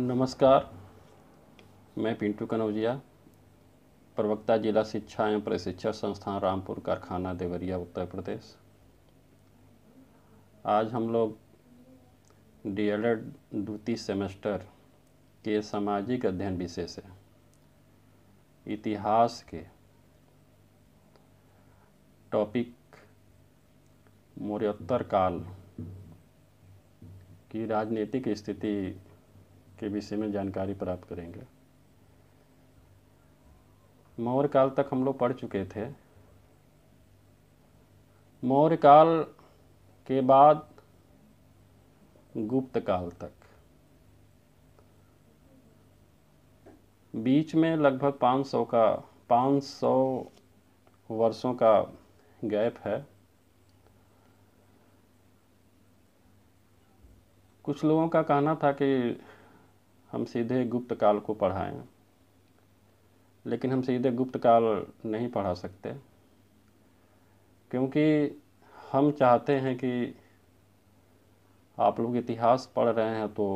नमस्कार मैं पिंटू कनौजिया प्रवक्ता जिला शिक्षा एवं प्रशिक्षण संस्थान रामपुर कारखाना देवरिया उत्तर प्रदेश आज हम लोग डीएलएड द्वितीय सेमेस्टर के सामाजिक अध्ययन विषय से इतिहास के टॉपिक मौर्योत्तर काल की राजनीतिक स्थिति के विषय में जानकारी प्राप्त करेंगे मौर्य काल तक हम लोग पढ़ चुके थे मौर्य काल के बाद गुप्त काल तक बीच में लगभग 500 का 500 वर्षों का गैप है कुछ लोगों का कहना था कि हम सीधे गुप्त काल को पढ़ाएं लेकिन हम सीधे गुप्त काल नहीं पढ़ा सकते क्योंकि हम चाहते हैं कि आप लोग इतिहास पढ़ रहे हैं तो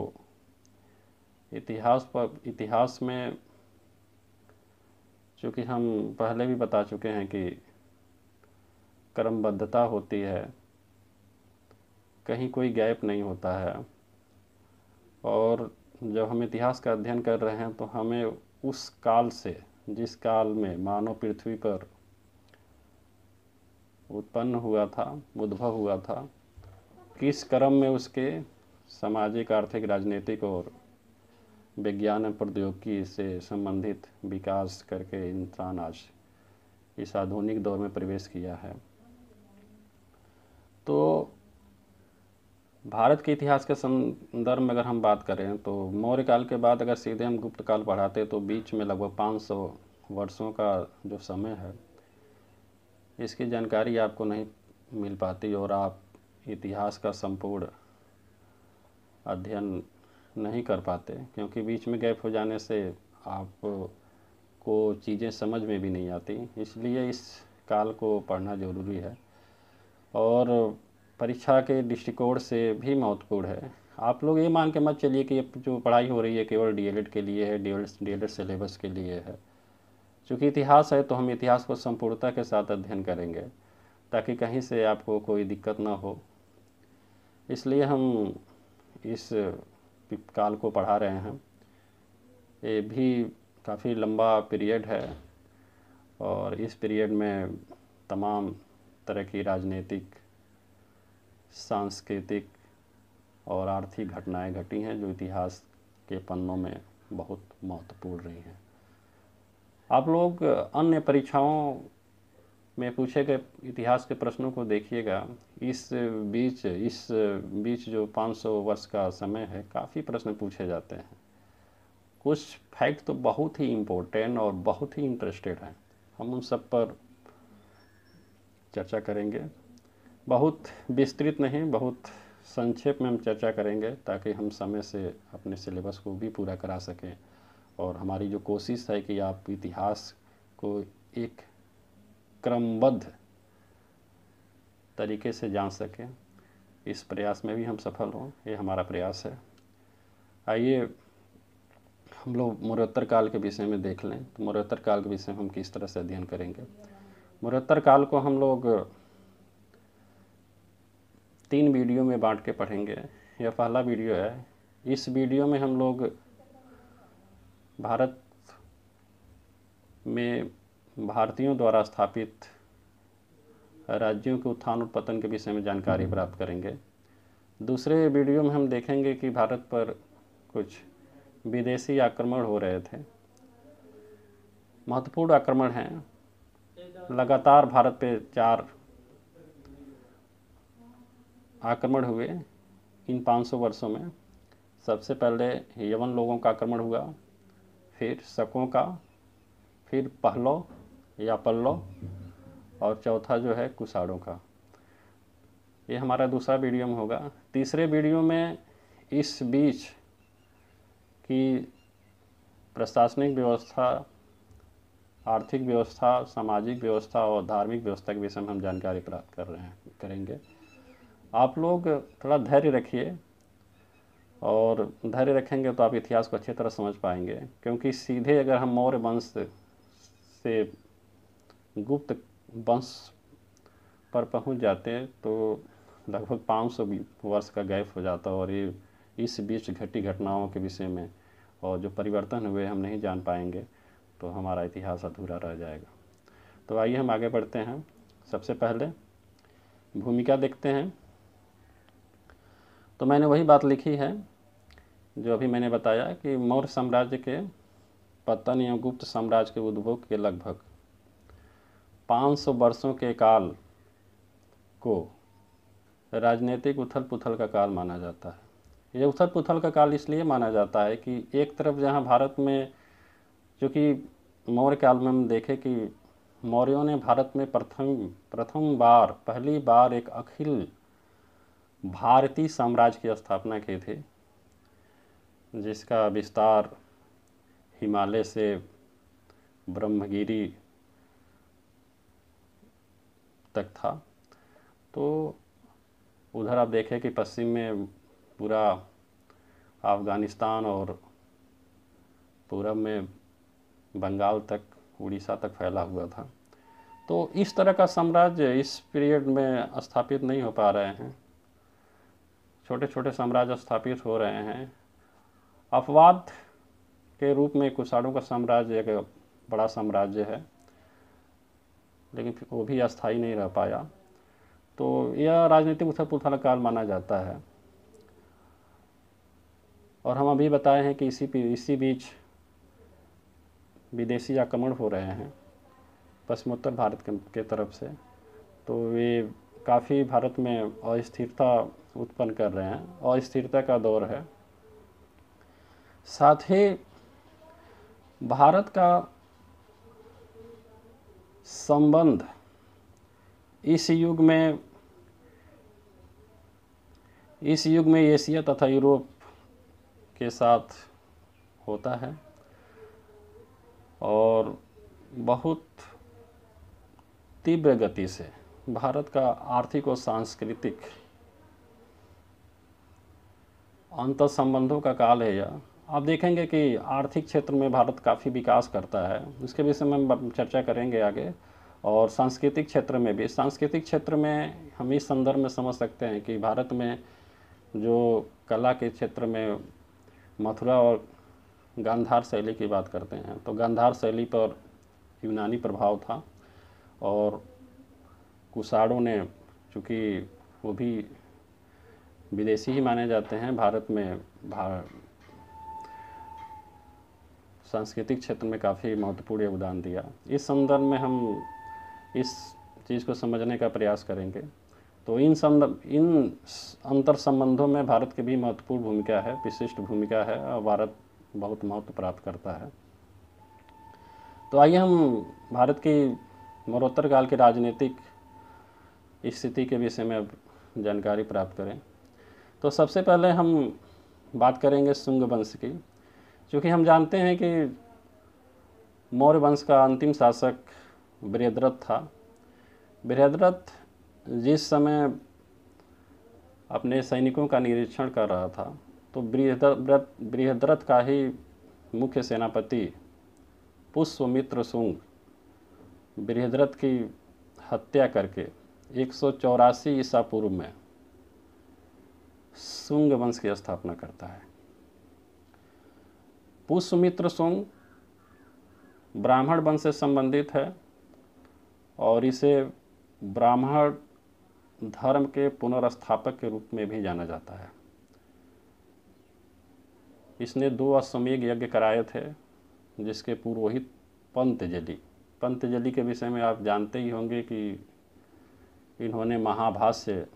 इतिहास पर इतिहास में चूँकि हम पहले भी बता चुके हैं कि क्रमबद्धता होती है कहीं कोई गैप नहीं होता है और जब हम इतिहास का अध्ययन कर रहे हैं तो हमें उस काल से जिस काल में मानव पृथ्वी पर उत्पन्न हुआ था उद्भव हुआ था किस क्रम में उसके सामाजिक आर्थिक राजनीतिक और विज्ञान प्रौद्योगिकी से संबंधित विकास करके इंसान आज इस आधुनिक दौर में प्रवेश किया है तो भारत के इतिहास के संदर्भ में अगर हम बात करें तो मौर्य काल के बाद अगर सीधे हम गुप्त काल पढ़ाते तो बीच में लगभग 500 वर्षों का जो समय है इसकी जानकारी आपको नहीं मिल पाती और आप इतिहास का संपूर्ण अध्ययन नहीं कर पाते क्योंकि बीच में गैप हो जाने से आप को चीज़ें समझ में भी नहीं आती इसलिए इस काल को पढ़ना ज़रूरी है और परीक्षा के दृष्टिकोण से भी महत्वपूर्ण है आप लोग ये मान के मत चलिए कि जो पढ़ाई हो रही है केवल डी के लिए है डी एल सिलेबस के लिए है चूँकि इतिहास है तो हम इतिहास को संपूर्णता के साथ अध्ययन करेंगे ताकि कहीं से आपको कोई दिक्कत ना हो इसलिए हम इस काल को पढ़ा रहे हैं ये भी काफ़ी लंबा पीरियड है और इस पीरियड में तमाम तरह की राजनीतिक सांस्कृतिक और आर्थिक घटनाएं घटी हैं जो इतिहास के पन्नों में बहुत महत्वपूर्ण रही हैं आप लोग अन्य परीक्षाओं में पूछे गए इतिहास के प्रश्नों को देखिएगा इस बीच इस बीच जो 500 वर्ष का समय है काफ़ी प्रश्न पूछे जाते हैं कुछ फैक्ट तो बहुत ही इम्पोर्टेंट और बहुत ही इंटरेस्टेड हैं हम उन सब पर चर्चा करेंगे बहुत विस्तृत नहीं बहुत संक्षेप में हम चर्चा करेंगे ताकि हम समय से अपने सिलेबस को भी पूरा करा सकें और हमारी जो कोशिश है कि आप इतिहास को एक क्रमबद्ध तरीके से जान सकें इस प्रयास में भी हम सफल हों ये हमारा प्रयास है आइए हम लोग मरोत्तर काल के विषय में देख लें तो मरोत्तर काल के विषय में हम किस तरह से अध्ययन करेंगे मरोत्तर काल को हम लोग तीन वीडियो में बांट के पढ़ेंगे यह पहला वीडियो है इस वीडियो में हम लोग भारत में भारतीयों द्वारा स्थापित राज्यों के उत्थान और पतन के विषय में जानकारी प्राप्त करेंगे दूसरे वीडियो में हम देखेंगे कि भारत पर कुछ विदेशी आक्रमण हो रहे थे महत्वपूर्ण आक्रमण हैं लगातार भारत पे चार आक्रमण हुए इन 500 वर्षों में सबसे पहले यवन लोगों का आक्रमण हुआ फिर शकों का फिर पहलो या पल्लो और चौथा जो है कुसाड़ों का ये हमारा दूसरा वीडियो में होगा तीसरे वीडियो में इस बीच की प्रशासनिक व्यवस्था आर्थिक व्यवस्था सामाजिक व्यवस्था और धार्मिक व्यवस्था के विषय में हम जानकारी प्राप्त कर रहे हैं करेंगे आप लोग थोड़ा धैर्य रखिए और धैर्य रखेंगे तो आप इतिहास को अच्छी तरह समझ पाएंगे क्योंकि सीधे अगर हम मौर्य वंश से गुप्त वंश पर पहुंच जाते तो लगभग 500 वर्ष का गैप हो जाता और ये इस बीच घटी घटनाओं के विषय में और जो परिवर्तन हुए हम नहीं जान पाएंगे तो हमारा इतिहास अधूरा रह जाएगा तो आइए हम आगे बढ़ते हैं सबसे पहले भूमिका देखते हैं तो मैंने वही बात लिखी है जो अभी मैंने बताया कि मौर्य साम्राज्य के पतन या गुप्त साम्राज्य के उद्भोग के लगभग 500 वर्षों के काल को राजनीतिक उथल पुथल का काल माना जाता है ये उथल पुथल का काल इसलिए माना जाता है कि एक तरफ जहाँ भारत में चूँकि मौर्य काल में हम देखें कि मौर्यों ने भारत में प्रथम प्रथम बार पहली बार एक अखिल भारतीय साम्राज्य की स्थापना की थी जिसका विस्तार हिमालय से ब्रह्मगिरी तक था तो उधर आप देखें कि पश्चिम में पूरा अफ़गानिस्तान और पूरब में बंगाल तक उड़ीसा तक फैला हुआ था तो इस तरह का साम्राज्य इस पीरियड में स्थापित नहीं हो पा रहे हैं छोटे छोटे साम्राज्य स्थापित हो रहे हैं अपवाद के रूप में कुषाणों का साम्राज्य एक बड़ा साम्राज्य है लेकिन वो भी अस्थायी नहीं रह पाया तो यह राजनीतिक उथल पुथल काल माना जाता है और हम अभी बताए हैं कि इसी इसी बीच विदेशी आक्रमण हो रहे हैं पश्चिमोत्तर भारत के तरफ से तो वे काफ़ी भारत में अस्थिरता उत्पन्न कर रहे हैं अस्थिरता का दौर है साथ ही भारत का संबंध इस युग में इस युग में एशिया तथा यूरोप के साथ होता है और बहुत तीव्र गति से भारत का आर्थिक और सांस्कृतिक अंत संबंधों का काल है यह आप देखेंगे कि आर्थिक क्षेत्र में भारत काफ़ी विकास करता है उसके विषय में हम चर्चा करेंगे आगे और सांस्कृतिक क्षेत्र में भी सांस्कृतिक क्षेत्र में हम इस संदर्भ में समझ सकते हैं कि भारत में जो कला के क्षेत्र में मथुरा और गांधार शैली की बात करते हैं तो गांधार शैली पर यूनानी प्रभाव था और कुसाड़ों ने चूँकि वो भी विदेशी ही माने जाते हैं भारत में भार सांस्कृतिक क्षेत्र में काफ़ी महत्वपूर्ण योगदान दिया इस संदर्भ में हम इस चीज़ को समझने का प्रयास करेंगे तो इन संदर्भ इन अंतर संबंधों में भारत की भी महत्वपूर्ण भूमिका है विशिष्ट भूमिका है और भारत बहुत महत्व प्राप्त करता है तो आइए हम भारत की मरोत्तर काल की राजनीतिक स्थिति के विषय में अब जानकारी प्राप्त करें तो सबसे पहले हम बात करेंगे शुंग वंश की चूँकि हम जानते हैं कि मौर्य वंश का अंतिम शासक बृहद्रथ था बृहद्रथ जिस समय अपने सैनिकों का निरीक्षण कर रहा था तो बृहद्रथ बृहद्रथ का ही मुख्य सेनापति पुष्पमित्र सुंग बृहद्रथ की हत्या करके एक सौ चौरासी ईसा पूर्व में शुंग वंश की स्थापना करता है पुष्यमित्र शुंग ब्राह्मण वंश से संबंधित है और इसे ब्राह्मण धर्म के पुनर्स्थापक के रूप में भी जाना जाता है इसने दो अश्वमेघ यज्ञ कराए थे जिसके पुरोहित पंतजली पंतजली के विषय में आप जानते ही होंगे कि इन्होंने महाभाष्य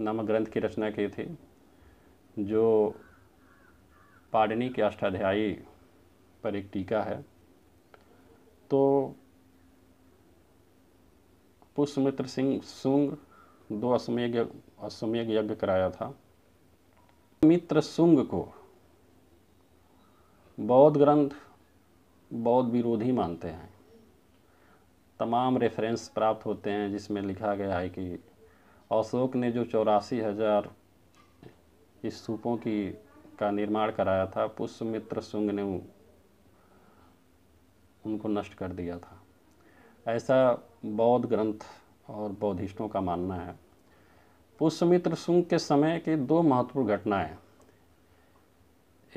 नामक ग्रंथ की रचना की थी जो पाणिनि के अष्टाध्यायी पर एक टीका है तो पुष्यमित्र सिंह सुंग दो अश्वमेघ अश्वमेघ यज्ञ कराया था मित्र सुंग को बौद्ध ग्रंथ बौद्ध विरोधी मानते हैं तमाम रेफरेंस प्राप्त होते हैं जिसमें लिखा गया है कि अशोक ने जो चौरासी हज़ार स्तूपों की का निर्माण कराया था पुष्यमित्र सुंग ने उनको नष्ट कर दिया था ऐसा बौद्ध ग्रंथ और बौद्धिस्टों का मानना है पुष्यमित्र सुंग के समय की दो महत्वपूर्ण घटनाएं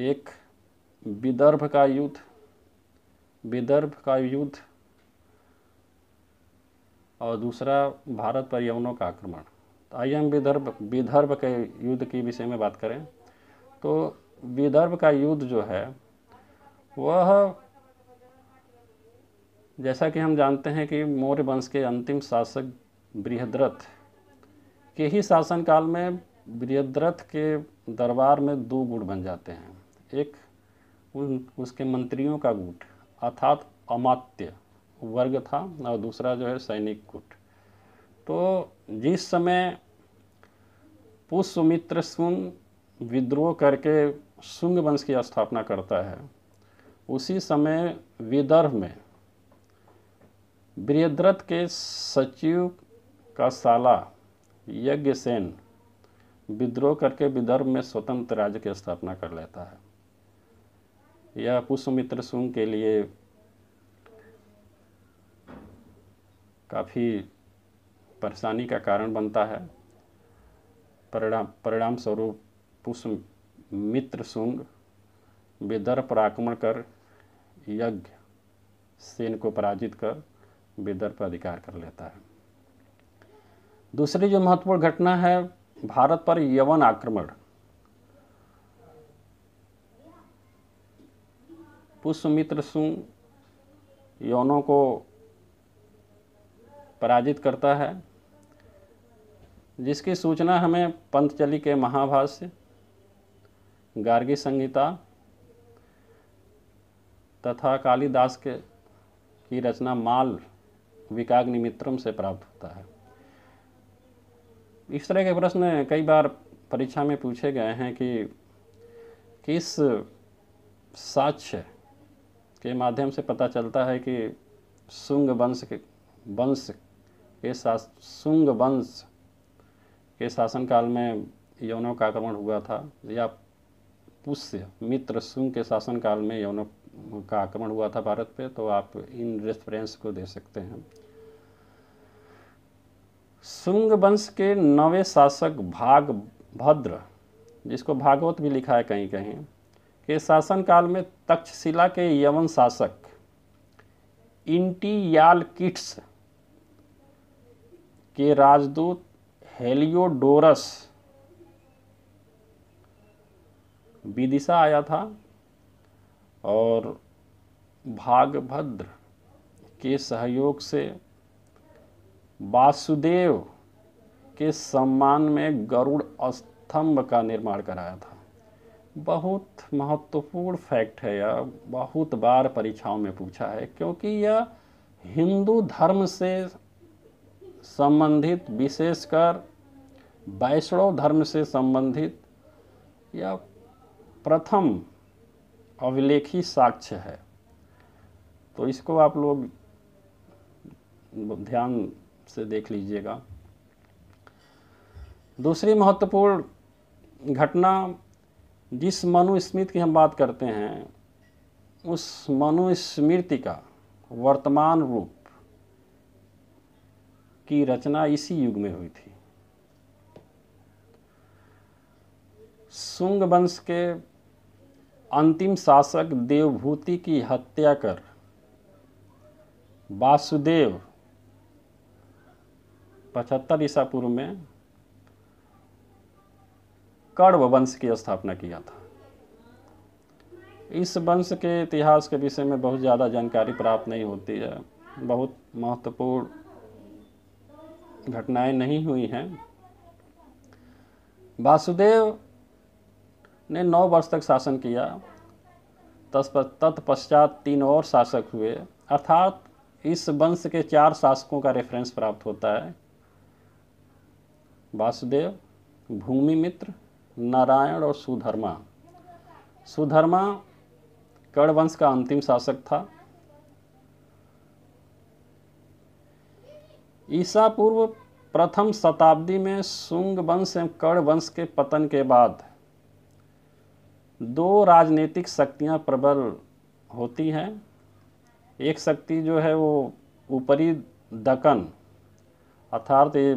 एक विदर्भ का युद्ध विदर्भ का युद्ध और दूसरा भारत पर यवनों का आक्रमण तो आइए हम विदर्भ विदर्भ के युद्ध के विषय में बात करें तो विदर्भ का युद्ध जो है वह जैसा कि हम जानते हैं कि मौर्य वंश के अंतिम शासक बृहद्रथ के ही शासनकाल में बृहद्रथ के दरबार में दो गुट बन जाते हैं एक उन उसके मंत्रियों का गुट अर्थात अमात्य वर्ग था और दूसरा जो है सैनिक कूट तो जिस समय पुष्यमित्र सुंग विद्रोह करके सुंग वंश की स्थापना करता है उसी समय विदर्भ में वृद्रथ के सचिव का साला यज्ञसेन विद्रोह करके विदर्भ में स्वतंत्र राज्य की स्थापना कर लेता है यह पुष्यमित्र सुंग के लिए काफ़ी परेशानी का कारण बनता है परिणाम परिणाम स्वरूप पुष्प मित्र सुंग विदर्भ पर आक्रमण कर यज्ञ सेन को पराजित कर विदर्भ पर अधिकार कर लेता है दूसरी जो महत्वपूर्ण घटना है भारत पर यवन आक्रमण पुष्पमित्र सुंग यौनों को पराजित करता है जिसकी सूचना हमें पंतचली के महाभाष्य गार्गी संगीता तथा कालिदास के की रचना माल विकाग्निमित्रम से प्राप्त होता है इस तरह के प्रश्न कई बार परीक्षा में पूछे गए हैं कि किस साक्ष्य के माध्यम से पता चलता है कि शुंग वंश के वंश के शुंग वंश के शासनकाल में यौनों का आक्रमण हुआ था या पुष्य मित्र सुंग के शासनकाल में यौनों का आक्रमण हुआ था भारत पे तो आप इन रेफरेंस को दे सकते हैं सुंग वंश के नवे शासक भाग भद्र जिसको भागवत भी लिखा है कहीं कहीं के शासनकाल में तक्षशिला के यवन शासक इंटीयाल किट्स के राजदूत हेलियोडोरस विदिशा आया था और भागभद्र के सहयोग से वासुदेव के सम्मान में गरुड़ स्तंभ का निर्माण कराया था बहुत महत्वपूर्ण फैक्ट है यह बहुत बार परीक्षाओं में पूछा है क्योंकि यह हिंदू धर्म से संबंधित विशेषकर वैष्णव धर्म से संबंधित यह प्रथम अभिलेखी साक्ष्य है तो इसको आप लोग ध्यान से देख लीजिएगा दूसरी महत्वपूर्ण घटना जिस मनुस्मृति की हम बात करते हैं उस मनुस्मृति का वर्तमान रूप की रचना इसी युग में हुई थी शुंग वंश के अंतिम शासक देवभूति की हत्या कर वासुदेव पचहत्तर ईसा पूर्व में कड़व वंश की स्थापना किया था इस वंश के इतिहास के विषय में बहुत ज़्यादा जानकारी प्राप्त नहीं होती है बहुत महत्वपूर्ण घटनाएं नहीं हुई हैं वासुदेव ने नौ वर्ष तक शासन किया तत्पश्चात तीन और शासक हुए अर्थात इस वंश के चार शासकों का रेफरेंस प्राप्त होता है वासुदेव भूमि मित्र नारायण और सुधर्मा सुधर्मा कड़ वंश का अंतिम शासक था ईसा पूर्व प्रथम शताब्दी में शुंग वंश एवं कर्ण वंश के पतन के बाद दो राजनीतिक शक्तियां प्रबल होती हैं एक शक्ति जो है वो ऊपरी दकन अर्थात ये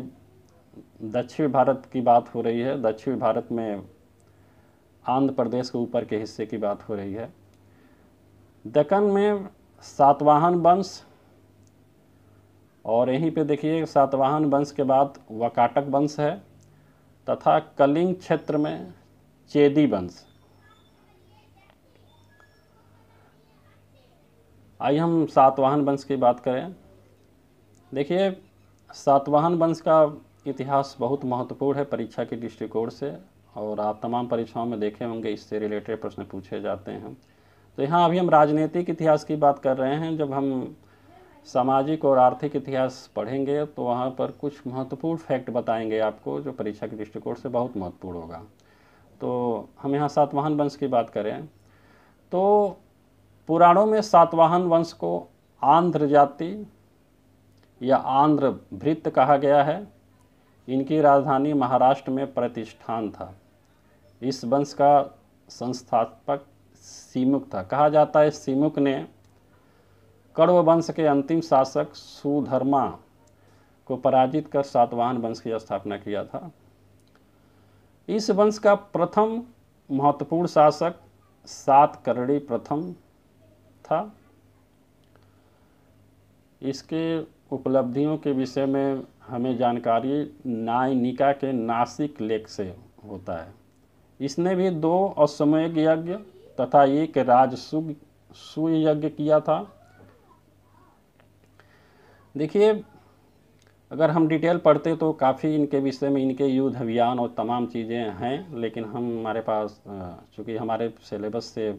दक्षिण भारत की बात हो रही है दक्षिण भारत में आंध्र प्रदेश के ऊपर के हिस्से की बात हो रही है दक्कन में सातवाहन वंश और यहीं पे देखिए सातवाहन वंश के बाद वकाटक वंश है तथा कलिंग क्षेत्र में चेदी वंश आइए हम सातवाहन वंश की बात करें देखिए सातवाहन वंश का इतिहास बहुत महत्वपूर्ण है परीक्षा के दृष्टिकोण से और आप तमाम परीक्षाओं में देखे होंगे इससे रिलेटेड प्रश्न पूछे जाते हैं तो यहाँ अभी हम राजनीतिक इतिहास की बात कर रहे हैं जब हम सामाजिक और आर्थिक इतिहास पढ़ेंगे तो वहाँ पर कुछ महत्वपूर्ण फैक्ट बताएंगे आपको जो परीक्षा के दृष्टिकोण से बहुत महत्वपूर्ण होगा तो हम यहाँ सातवाहन वंश की बात करें तो पुराणों में सातवाहन वंश को आंध्र जाति या आंध्र भृत कहा गया है इनकी राजधानी महाराष्ट्र में प्रतिष्ठान था इस वंश का संस्थापक सीमुक था कहा जाता है सीमुक ने कड़व वंश के अंतिम शासक सुधर्मा को पराजित कर सातवाहन वंश की स्थापना किया था इस वंश का प्रथम महत्वपूर्ण शासक सात करड़ी प्रथम था इसके उपलब्धियों के विषय में हमें जानकारी नायनिका के नासिक लेख से होता है इसने भी दो असमय यज्ञ तथा एक राजसुग सुयज्ञ किया था देखिए अगर हम डिटेल पढ़ते तो काफ़ी इनके विषय में इनके युद्ध अभियान और तमाम चीज़ें हैं लेकिन हम हमारे पास चूँकि हमारे सिलेबस से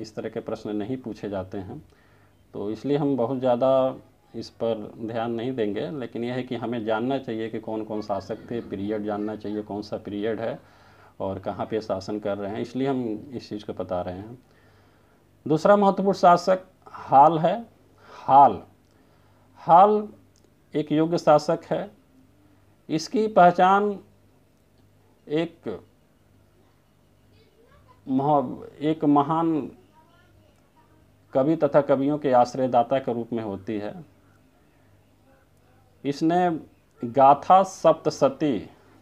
इस तरह के प्रश्न नहीं पूछे जाते हैं तो इसलिए हम बहुत ज़्यादा इस पर ध्यान नहीं देंगे लेकिन यह है कि हमें जानना चाहिए कि कौन कौन शासक थे पीरियड जानना चाहिए कौन सा पीरियड है और कहाँ पे शासन कर रहे हैं इसलिए हम इस चीज़ को बता रहे हैं दूसरा महत्वपूर्ण शासक हाल है हाल हाल एक योग्य शासक है इसकी पहचान एक एक महान कवि तथा कवियों के आश्रयदाता के रूप में होती है इसने गाथा सप्तशती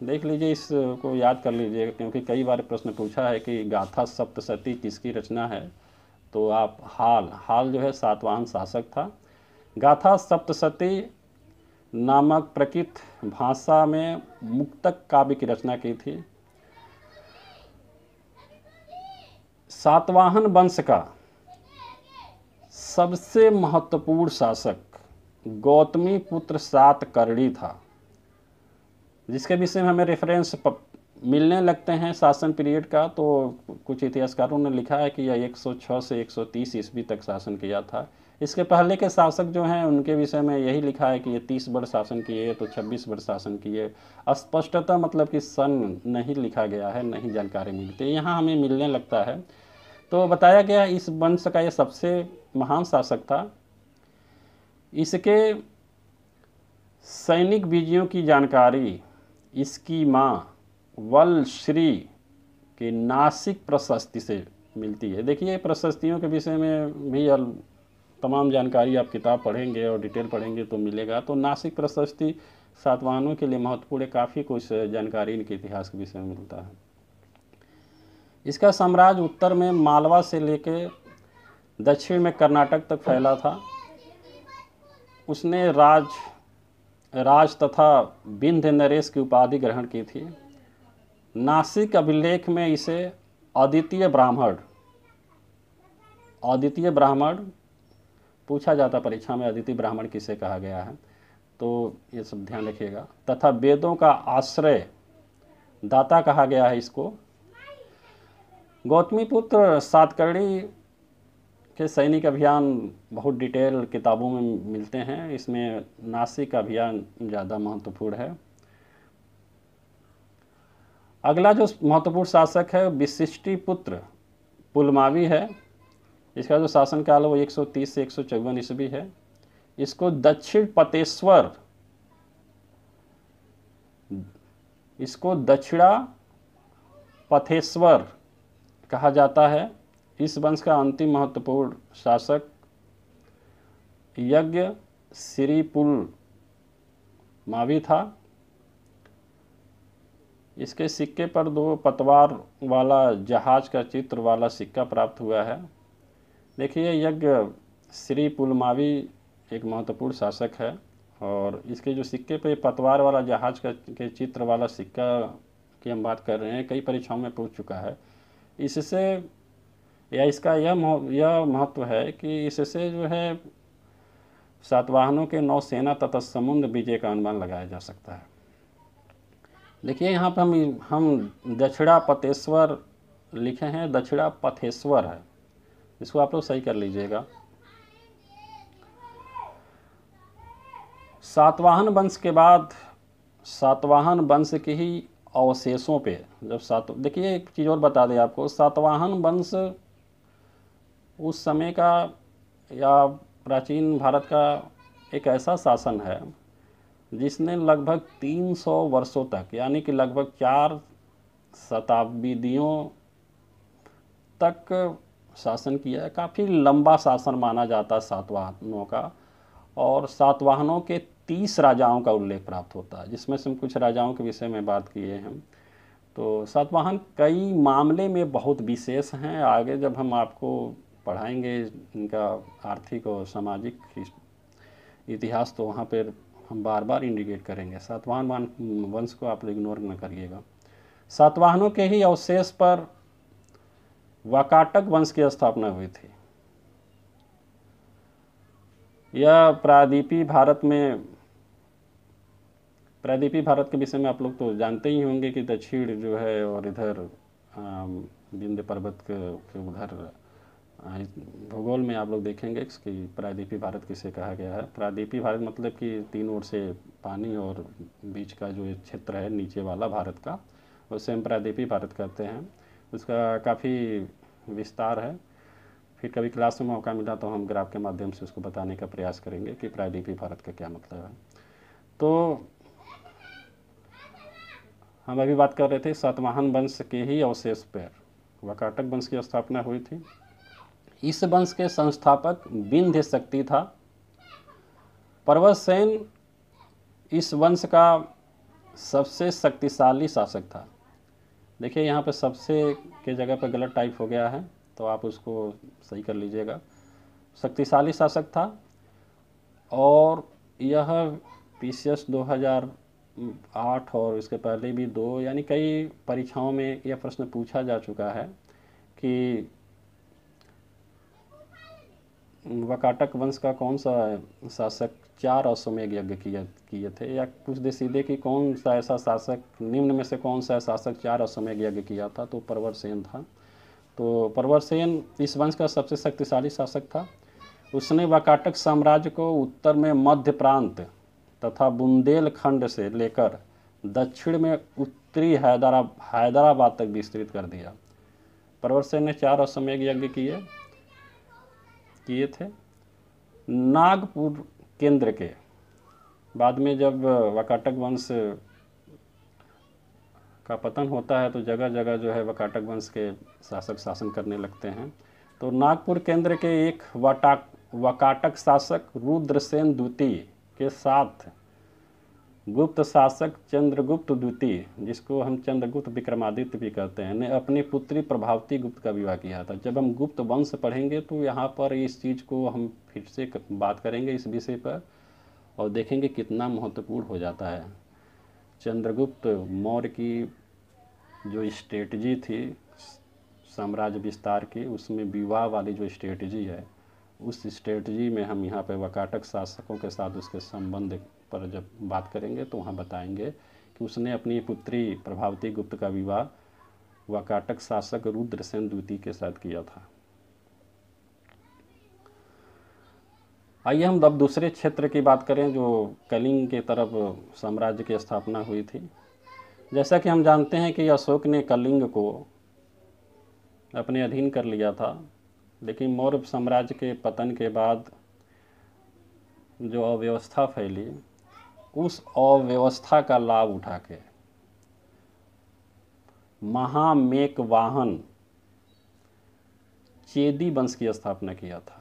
देख लीजिए इसको याद कर लीजिएगा क्योंकि कई बार प्रश्न पूछा है कि गाथा सप्तशती किसकी रचना है तो आप हाल हाल जो है सातवाहन शासक था गाथा सप्तशती नामक प्रकृत भाषा में मुक्तक काव्य की रचना की थी सातवाहन वंश का सबसे महत्वपूर्ण शासक गौतमी पुत्र सातकर्णी था जिसके विषय में हमें रेफरेंस मिलने लगते हैं शासन पीरियड का तो कुछ इतिहासकारों ने लिखा है कि यह 106 से 130 ईस्वी तक शासन किया था इसके पहले के शासक जो हैं उनके विषय में यही लिखा है कि ये तीस वर्ष शासन किए तो छब्बीस वर्ष शासन किए स्पष्टता मतलब कि सन नहीं लिखा गया है नहीं जानकारी मिलती यहाँ हमें मिलने लगता है तो बताया गया इस वंश का ये सबसे महान शासक था इसके सैनिक बीजियों की जानकारी इसकी माँ वल श्री के नासिक प्रशस्ति से मिलती है देखिए प्रशस्तियों के विषय में भी तमाम जानकारी आप किताब पढ़ेंगे और डिटेल पढ़ेंगे तो मिलेगा तो नासिक प्रशस्ति सातवाहनों के लिए महत्वपूर्ण काफ़ी कुछ जानकारी इनके इतिहास के विषय में मिलता है इसका साम्राज्य उत्तर में मालवा से लेकर दक्षिण में कर्नाटक तक फैला था उसने राज राज तथा विंध्य नरेश की उपाधि ग्रहण की थी नासिक अभिलेख में इसे अद्वितीय ब्राह्मण अद्वितीय ब्राह्मण पूछा जाता परीक्षा में अदिति ब्राह्मण किसे कहा गया है तो ये सब ध्यान रखिएगा तथा वेदों का आश्रय दाता कहा गया है इसको गौतमी पुत्र सातकर्णी के सैनिक अभियान बहुत डिटेल किताबों में मिलते हैं इसमें नासिक अभियान ज़्यादा महत्वपूर्ण है अगला जो महत्वपूर्ण शासक है विशिष्टि पुत्र पुलमावी है इसका जो शासनकाल है वो 130 से एक सौ ईस्वी है इसको दक्षिण पतेश्वर इसको दक्षिणा पथेश्वर कहा जाता है इस वंश का अंतिम महत्वपूर्ण शासक यज्ञ श्री पुल मावी था इसके सिक्के पर दो पतवार वाला जहाज का चित्र वाला सिक्का प्राप्त हुआ है देखिए यज्ञ श्री पुलमावी एक महत्वपूर्ण शासक है और इसके जो सिक्के पे पतवार वाला जहाज का के चित्र वाला सिक्का की हम बात कर रहे हैं कई परीक्षाओं में पूछ चुका है इससे या इसका यह यह महत्व है कि इससे जो है सातवाहनों के नौसेना तथा समुद्र विजय का अनुमान लगाया जा सकता है देखिए यहाँ पर हम हम दक्षिणा पतेश्वर लिखे हैं दक्षिणा पथेश्वर है इसको आप लोग सही कर लीजिएगा सातवाहन वंश के बाद सातवाहन वंश के ही अवशेषों पे जब सात देखिए एक चीज़ और बता दें आपको सातवाहन वंश उस समय का या प्राचीन भारत का एक ऐसा शासन है जिसने लगभग 300 वर्षों तक यानी कि लगभग चार शताब्दियों तक शासन किया है काफ़ी लंबा शासन माना जाता है सातवाहनों का और सातवाहनों के तीस राजाओं का उल्लेख प्राप्त होता है जिसमें से हम कुछ राजाओं के विषय में बात किए हैं तो सातवाहन कई मामले में बहुत विशेष हैं आगे जब हम आपको पढ़ाएंगे इनका आर्थिक और सामाजिक इतिहास तो वहाँ पर हम बार बार इंडिकेट करेंगे सातवाहन वंश को आप इग्नोर न करिएगा सातवाहनों के ही अवशेष पर वाकाटक वंश की स्थापना हुई थी यह प्रादीपी भारत में प्रादीपी भारत के विषय में आप लोग तो जानते ही होंगे कि दक्षिण जो है और इधर विंध्य पर्वत के, के उधर भूगोल में आप लोग देखेंगे कि प्रादीपी भारत किसे कहा गया है प्रादीपी भारत मतलब कि तीन ओर से पानी और बीच का जो क्षेत्र है नीचे वाला भारत का उसे हम प्रादीपी भारत कहते हैं उसका काफ़ी विस्तार है फिर कभी क्लास में मौका मिला तो हम ग्राफ के माध्यम से उसको बताने का प्रयास करेंगे कि प्रायद्वीपी भारत का क्या मतलब है तो हम अभी बात कर रहे थे सातवाहन वंश के ही अवशेष पर वकाटक वंश की स्थापना हुई थी इस वंश के संस्थापक विंध्य शक्ति था पर्वतसेन इस वंश का सबसे शक्तिशाली शासक था देखिए यहाँ पे सबसे के जगह पे गलत टाइप हो गया है तो आप उसको सही कर लीजिएगा शक्तिशाली शासक था और यह पी सी एस दो हज़ार आठ और इसके पहले भी दो यानी कई परीक्षाओं में यह प्रश्न पूछा जा चुका है कि वकाटक वंश का कौन सा शासक चार अश्वमेघ यज्ञ किए किए थे या कुछ दे सीधे कि कौन सा ऐसा शासक निम्न में से कौन सा शासक चार में यज्ञ किया था तो परवर सेन था तो परवर सेन इस वंश का सबसे शक्तिशाली शासक था उसने वकाटक साम्राज्य को उत्तर में मध्य प्रांत तथा बुंदेलखंड से लेकर दक्षिण में उत्तरी हैदरा हैदराबाद तक विस्तृत कर दिया परवर सेन ने चार अश्वमेघ यज्ञ किए किए थे नागपुर केंद्र के बाद में जब वकाटक वंश का पतन होता है तो जगह जगह जो है वकाटक वंश के शासक शासन करने लगते हैं तो नागपुर केंद्र के एक वटाक वकाटक शासक रुद्रसेन द्वितीय के साथ गुप्त शासक चंद्रगुप्त द्वितीय जिसको हम चंद्रगुप्त विक्रमादित्य भी कहते हैं ने अपनी पुत्री प्रभावती गुप्त का विवाह किया था जब हम गुप्त वंश पढ़ेंगे तो यहाँ पर इस चीज़ को हम फिर से बात करेंगे इस विषय पर और देखेंगे कितना महत्वपूर्ण हो जाता है चंद्रगुप्त मौर्य की जो स्ट्रेटजी थी साम्राज्य विस्तार की उसमें विवाह वाली जो स्ट्रेटजी है उस स्ट्रेटजी में हम यहाँ पर वकाटक शासकों के साथ उसके संबंध पर जब बात करेंगे तो वहाँ बताएंगे कि उसने अपनी पुत्री प्रभावती गुप्त का विवाह काटक शासक रुद्रसेन द्वितीय के साथ किया था आइए हम अब दूसरे क्षेत्र की बात करें जो कलिंग के तरफ साम्राज्य की स्थापना हुई थी जैसा कि हम जानते हैं कि अशोक ने कलिंग को अपने अधीन कर लिया था लेकिन मौर्य साम्राज्य के पतन के बाद जो अव्यवस्था फैली उस अव्यवस्था का लाभ उठा के महामेक वाहन चेदी वंश की स्थापना किया था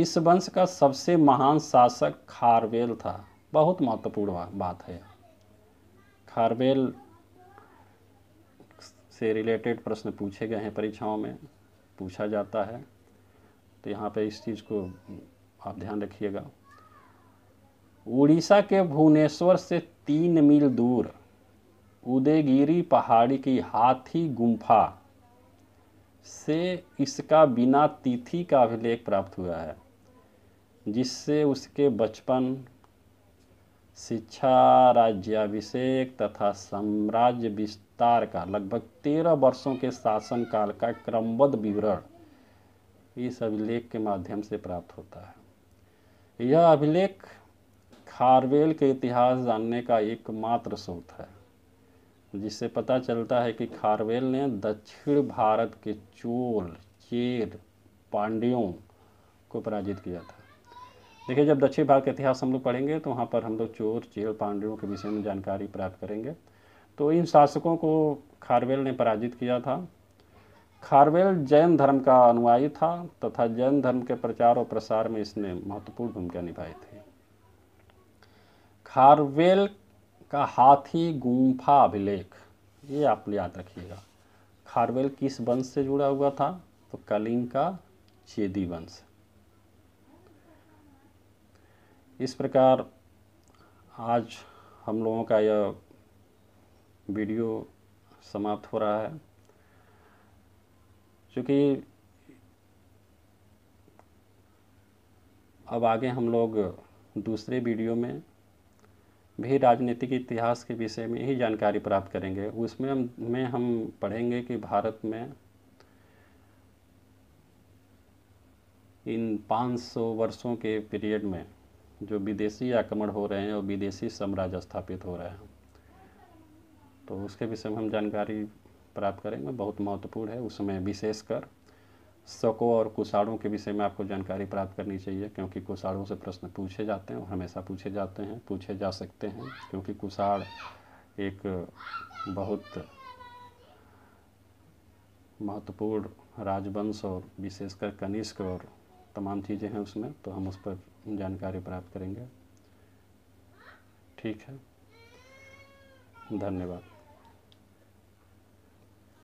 इस वंश का सबसे महान शासक खारवेल था बहुत महत्वपूर्ण बात है खारवेल से रिलेटेड प्रश्न पूछे गए हैं परीक्षाओं में पूछा जाता है तो यहाँ पे इस चीज़ को आप ध्यान रखिएगा उड़ीसा के भुवनेश्वर से तीन मील दूर उदयगिरी पहाड़ी की हाथी गुम्फा से इसका बिना तिथि का अभिलेख प्राप्त हुआ है जिससे उसके बचपन शिक्षा राज्याभिषेक तथा साम्राज्य विस्तार का लगभग तेरह वर्षों के शासनकाल का क्रमबद्ध विवरण इस अभिलेख के माध्यम से प्राप्त होता है यह अभिलेख खारवेल के इतिहास जानने का एकमात्र स्रोत है जिससे पता चलता है कि खारवेल ने दक्षिण भारत के चोल चेर पांड्यों को पराजित किया था देखिए जब दक्षिण भारत का इतिहास हम लोग पढ़ेंगे तो वहाँ पर हम लोग चोर चेर पांड्यों के विषय में जानकारी प्राप्त करेंगे तो इन शासकों को खारवेल ने पराजित किया था खारवेल जैन धर्म का अनुयायी था तथा जैन धर्म के प्रचार और प्रसार में इसने महत्वपूर्ण भूमिका निभाई थी खारवेल का हाथी गुम्फा अभिलेख ये आप याद रखिएगा खारवेल किस वंश से जुड़ा हुआ था तो कलिंग का चेदी वंश इस प्रकार आज हम लोगों का यह वीडियो समाप्त हो रहा है चूँकि अब आगे हम लोग दूसरे वीडियो में भी राजनीतिक इतिहास के विषय में ही जानकारी प्राप्त करेंगे उसमें हम में हम पढ़ेंगे कि भारत में इन 500 वर्षों के पीरियड में जो विदेशी आक्रमण हो रहे हैं और विदेशी साम्राज्य स्थापित हो रहे हैं तो उसके विषय में हम जानकारी प्राप्त करेंगे बहुत महत्वपूर्ण है उसमें विशेषकर शकों और कुषाणों के विषय में आपको जानकारी प्राप्त करनी चाहिए क्योंकि कुषाणों से प्रश्न पूछे जाते हैं और हमेशा पूछे जाते हैं पूछे जा सकते हैं क्योंकि कुषाण एक बहुत महत्वपूर्ण राजवंश और विशेषकर कनिष्क और तमाम चीज़ें हैं उसमें तो हम उस पर जानकारी प्राप्त करेंगे ठीक है धन्यवाद